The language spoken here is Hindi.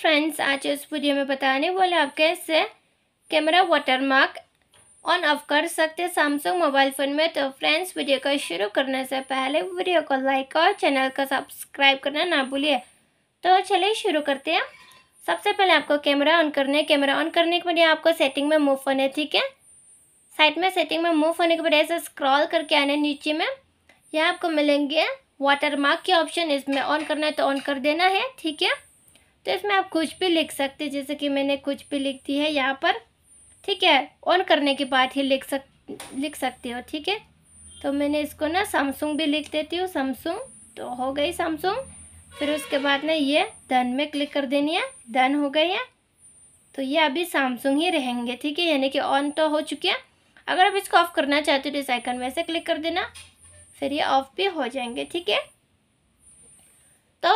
फ्रेंड्स आज इस वीडियो में बताने वाले आप कैसे कैमरा वाटरमार्क ऑन ऑफ कर सकते हैं सैमसंग मोबाइल फ़ोन में तो फ्रेंड्स वीडियो को शुरू करने से पहले वीडियो को लाइक और चैनल को सब्सक्राइब करना ना भूलिए तो चलिए शुरू करते हैं सबसे पहले आपको कैमरा ऑन करने कैमरा ऑन करने के बाद आपको सेटिंग में मूव होना है ठीक है साइड में सेटिंग में मूव होने के बाद ऐसे स्क्रॉल करके आने नीचे में यहाँ आपको मिलेंगे वाटर मार्क के ऑप्शन इसमें ऑन करना है तो ऑन कर देना है ठीक है तो इसमें आप कुछ भी लिख सकते जैसे कि मैंने कुछ भी लिख दी है यहाँ पर ठीक है ऑन करने के बाद ही लिख सक लिख सकते हो ठीक है तो मैंने इसको ना सैमसंग भी लिख देती हूँ सैमसंग तो हो गई सैमसंग फिर उसके बाद ना ये धन में क्लिक कर देनी है धन हो गई है तो ये अभी सैमसंग ही रहेंगे ठीक है यानी कि ऑन तो हो चुके हैं अगर आप इसको ऑफ़ करना चाहते हो तो इस आइकन में से क्लिक कर देना फिर ये ऑफ़ भी हो जाएंगे ठीक है